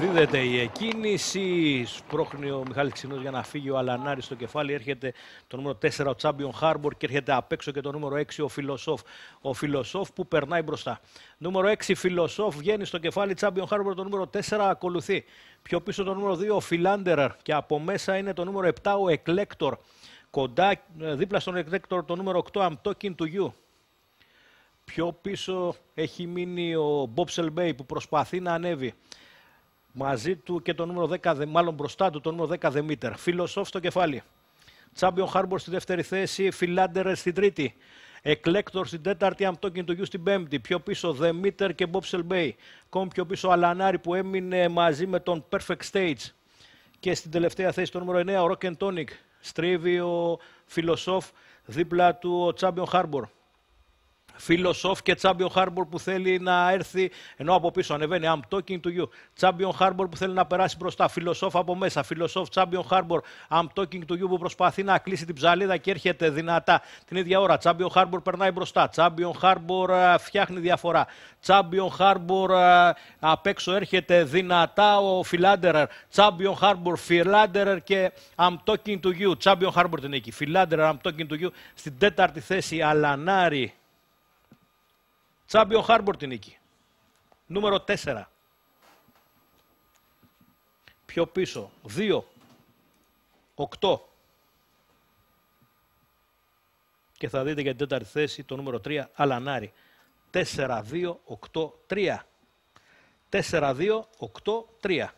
Δίδεται η εκκίνηση. Σπρώχνει ο Μιχάλης Ξινό για να φύγει ο Αλανάρης στο κεφάλι. Έρχεται το νούμερο 4 ο Τσάμπιον Χάρμπορ και έρχεται απ' έξω και το νούμερο 6 ο Φιλοσόφ. Ο Φιλοσόφ που περνάει μπροστά. Νούμερο 6 Φιλοσόφ βγαίνει στο κεφάλι Τσάμπιον Χάρμπορ. Το νούμερο 4 ακολουθεί. Πιο πίσω το νούμερο 2 ο Φιλάντερερ και από μέσα είναι το νούμερο 7 ο Εκλέκτορ. Κοντά ε, δίπλα στον Εκλέκτορ το νούμερο 8 I'm talking to you. Πιο πίσω έχει μείνει ο Μπόψελ Μπέι που προσπαθεί να ανέβει. Μαζί του και το νούμερο 10, μάλλον μπροστά του το νούμερο 10 Δεμίτερ. Φιλοσόφ στο κεφάλι. Τσάμπιον Χάρμπορ στη δεύτερη θέση, Φιλάντερ στην τρίτη. Εκλέκτορ στην τέταρτη, Αμπτόκιν του Γιού στην πέμπτη. Πιο πίσω Δεμίτερ και Μπόψελ Μπέι. Κόμ πίσω Αλανάρη που έμεινε μαζί με τον Perfect Stage. Και στην τελευταία θέση το νούμερο 9 ο Rock and Tonic. Στρίβει ο Φιλοσόφ δίπλα του ο Τσάμπιον Χάρμπορ φίλο Σοφ και Τσάμπιον Χάρμπορ που θέλει να έρθει. Ενώ από πίσω ανεβαίνει. I'm talking to you. Champion Χάρμπορ που θέλει να περάσει μπροστά. Φίλος Σοφ από μέσα. Φίλος Σοφ Champion Harbor. I'm talking to you που προσπαθεί να κλείσει την ψαλίδα και έρχεται δυνατά. Την ίδια ώρα Champion Χάρμπορ περνάει μπροστά. Champion Χάρμπορ ε, φτιάχνει διαφορά. Champion Χάρμπορ ε, απ' έξω έρχεται δυνατά ο Φιλάντερερ. Champion Χάρμπορ, Φιλάντερερ και I'm talking to you. Champion Χάρμπορ την νίκη. Φιλάντερερ, I'm talking to you. Στην τέταρτη θέση Αλανάρη Τσάμπιον Χάρμπορ την νίκη. Νούμερο 4. Πιο πίσω. 2. 8. Και θα δείτε για την τέταρτη θέση το νούμερο 3. Αλανάρι. 4-2-8-3. 4-2-8-3.